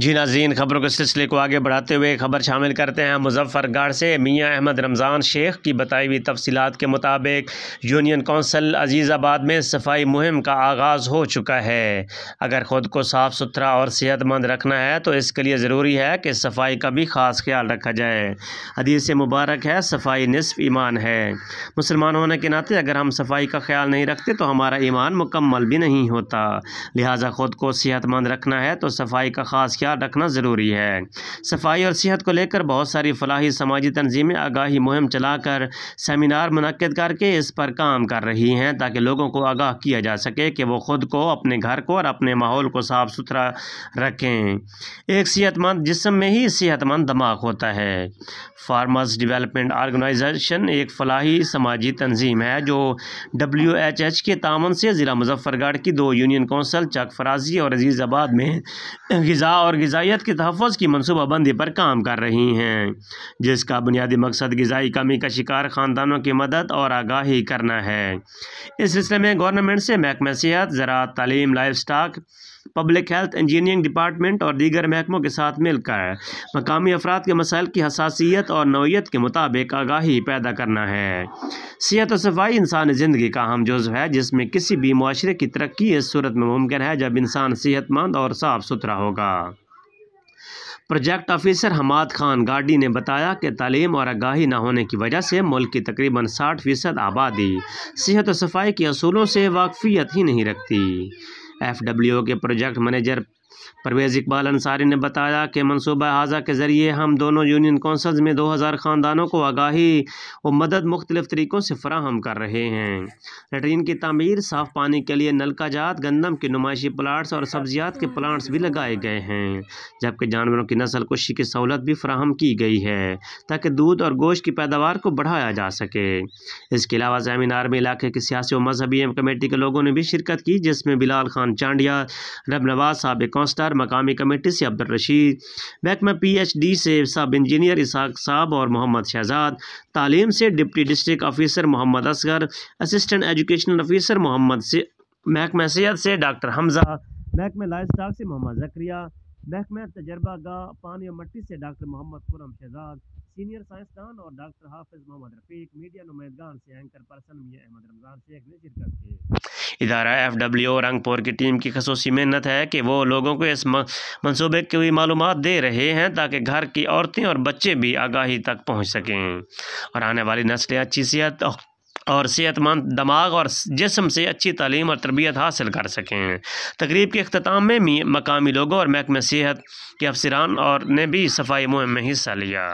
जी नाजीन खबरों के सिलसिले को आगे बढ़ाते हुए खबर शामिल करते हैं मुजफ्फरगढ़ से मियां अहमद रमज़ान शेख की बताई हुई तफसीत के मुताबिक यूनियन कौंसल अजीज़ाबाद में सफाई मुहिम का आगाज़ हो चुका है अगर ख़ुद को साफ़ सुथरा और सेहतमंद रखना है तो इसके लिए ज़रूरी है कि सफाई का भी ख़ास ख्याल रखा जाए से मुबारक है सफाई नसफ़ ईमान है मुसलमान होने के नाते अगर हम सफाई का ख्याल नहीं रखते तो हमारा ईमान मुकम्मल भी नहीं होता लिहाजा ख़ुद को सेहतमंद रखना है तो सफाई का ख़ास ख्याल रखना ज़रूरी है सफाई और सेहत को लेकर बहुत सारी फलाही समाजी तनजीमें आगाही मुहिम चलाकर सेमिनार मनद करके इस पर काम कर रही हैं ताकि लोगों को आगाह किया जा सके कि वो ख़ुद को अपने घर को और अपने माहौल को साफ़ सुथरा रखें एक सेहतमंद जिसम में ही सेहतमंद दिमाग होता है फार्मर्स डिवेलपमेंट ऑर्गेनाइजेशन एक फलाही समाजी तंजीम है जो डब्ल्यू एच एच के तामन से ज़िला मुजफ्फरगढ़ की दो यूनियन कौंसल चक फराजी और आबाद में गज़ा और गजाइत के तहफ़ की मनसूबाबंदी पर काम कर रही हैं जिसका बुनियादी मकसद गजाई कमी का शिकार ख़ानदानों की मदद और आगाही करना है इस सिलसिले में गवर्नमेंट से महकमा सेहत ज़रात तलीम livestock public health engineering department और दीगर महकमों के साथ मिलकर मकामी अफराद के मसाइल की हसासीत और नोयत के मुताबिक आगाही पैदा करना है सेहत और सफाई इंसान ज़िंदगी का अहम जज्व है जिसमें किसी भी माशरे की तरक्की इस सूरत में मुमकिन है जब इंसान सेहतमंद और साफ़ सुथरा होगा प्रोजेक्ट ऑफिसर हमाद खान गाडी ने बताया कि तालीम और आगाही न होने की वजह से मुल्क की तकरीबन साठ फ़ीसद आबादी सेहत और सफाई के असूलों से वाकफियत ही नहीं रखती एफ.डब्ल्यू के प्रोजेक्ट मैनेजर परवेज़ इकबाल अंसारी ने बताया कि मनसूबा हाजा के ज़रिए हम दोनों यूनियन कौंसल्स में दो हज़ार ख़ानदानों को आगाही और मदद मुख्तलिफ़ तरीक़ों से फ्राहम कर रहे हैं लेटरीन की तमीर साफ़ पानी के लिए नलका जात गंदम के नुमाइशी प्लाट्स और सब्जियात के प्लाट्स भी लगाए गए हैं जबकि जानवरों की नस्ल कुशी की सहूलत भी फ्राहम की गई है ताकि दूध और गोश्त की पैदावार को बढ़ाया जा सके इसके अलावा जमीन आर्मी इलाके की सियासी और मजहबी कमेटी के लोगों ने भी शिरकत की जिसमें बिलाल खान चांडिया रब नवाज साहब कौंसल रजिस्ट्रार मकामी कमेटी से अब्दुल रशीद महकमा पी एच डी से सब इंजीनियर इसाक साहब और मोहम्मद शहजाद तालीम से deputy district officer Mohammad Asghar assistant educational officer Mohammad से महकमा सेहत से डॉक्टर हमजा महकमा लाइफ स्टाक से मोहम्मद जक्रिया महकमा तजर्बा गाह पानी मट्टी से डॉक्टर मोहम्मद खुरम शहजाद सीनियर साइंसदान और डॉक्टर हाफिज मोहम्मद रफीक मीडिया नुमाइंदान से एंकर पर्सन मियाँ अहमद रमज़ान शेख ने शिरकत की इदारा एफ डब्ल्यू रंगपुर की टीम की खसूस मेहनत है कि वो लोगों को इस मनसूबे की मालूम दे रहे हैं ताकि घर की औरतें और बच्चे भी आगाही तक पहुँच सकें और आने वाली नस्लें अच्छी सेहत और सेहतमंद दमाग और जिसम से अच्छी तालीम और तरबियत हासिल कर सकें तकरीब के अख्ताम में मकामी लोगों और महकमे सेहत के अफसरान और ने भी सफाई मुहिम में हिस्सा लिया